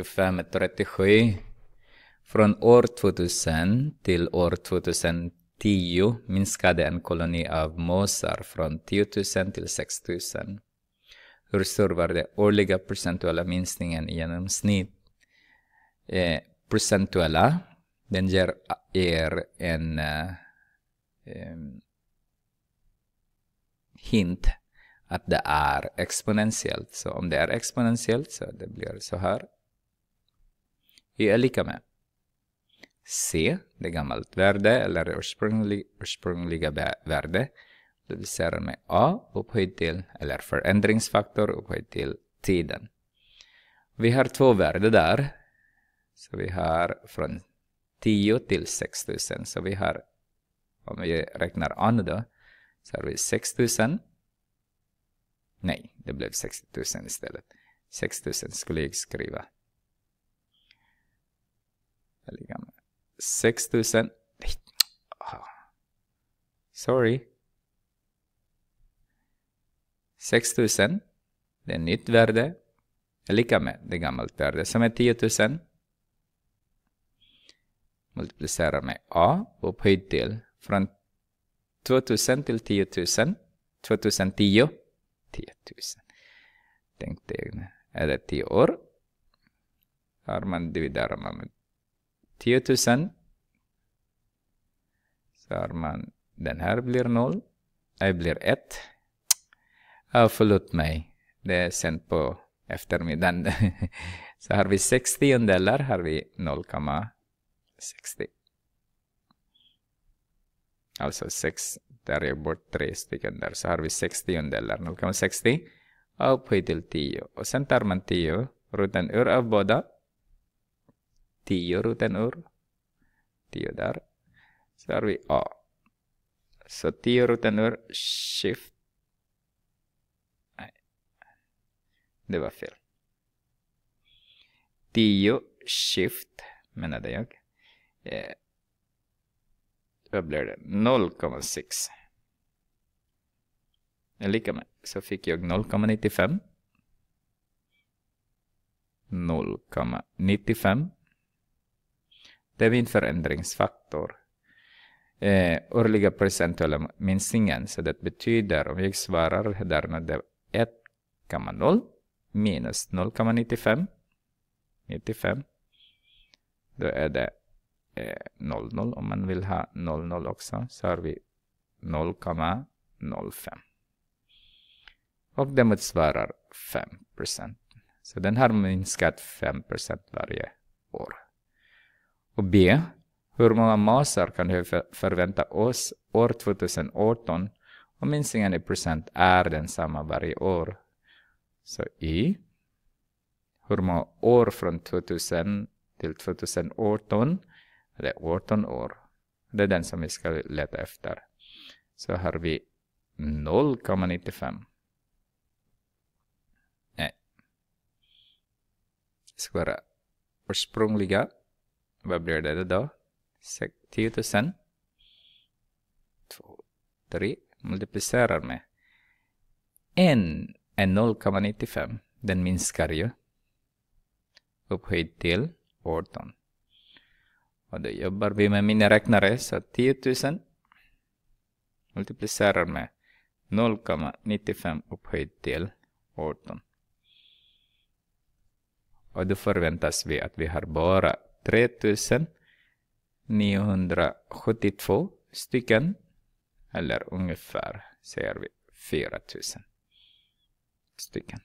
25-37. Från år 2000 till år 2010 minskade en koloni av måsar från 10 000 till 6 000. Hur stor var den årliga procentuella minskningen i genomsnitt? Eh, procentuella, den ger er en eh, hint att det är exponentiellt. Så om det är exponentiellt så det blir så här y är lika med C, det gammalt värde eller ursprunglig, ursprungliga värde. Dubbelcellar med A upphöjt till, eller förändringsfaktor upphöjt till tiden. Vi har två värden där. Så vi har från 10 till 6000. Så vi har, om vi räknar an då, så har vi 6000. Nej, det blev 60 000 istället. 6000 skulle jag skriva. 6 000. Ah. Sorry. 6 000, Det är nytt värde. Är lika med det gamla värdet som är 10 000. Multiplicerar med A upphöjt till från 2000 till 10 000. 2010. 10 000. Tänk dig, är det 10 år? Har man dividerar man med 10 000 så har man den här blir 0. Jag blir 1. Ah, förlåt mig. Det är sen på eftermiddagen. så har vi 60 delar har vi 0,60. Alltså 6, där är bort 3 stycken där. Så har vi 60 delar 0,60 upphöjt till 10. Och sen tar man 10 roten ur av båda 10 rutan ur. 10 där. Så har vi A. Så 10 rutan ur, shift. Det var fel. 10 shift menade jag. Eh, vad blev det? 0,6. Lika med. Så fick jag 0,95. 0,95 det är min förändringsfaktor. Eh, årliga procentuella minskningen, så det betyder om jag svarar där när 1,0 minus 0,95 95 då är det eh, 00 om man vill ha 00 också så har vi 0,05 och det motsvarar 5 procent. Så den har minskat 5 procent varje år. Och B. Hur många masar kan vi förvänta oss år 2018 om minskningen i procent är densamma varje år? Så I. Hur många år från 2000 till 2018? Det är 18 år. Det är den som vi ska leta efter. Så har vi 0,95. Nej. Det ska vara ursprungliga vad blir det då? 10 000 2, 3 multiplicerar med 1 är 0,95. Den minskar ju. Upphöjd till 18. Och då jobbar vi med min räknare så 10 000 multiplicerar med 0,95 upphöjt till 18. Och då förväntas vi att vi har bara 3972 stycken. Eller ungefär, säger vi, 4000 stycken.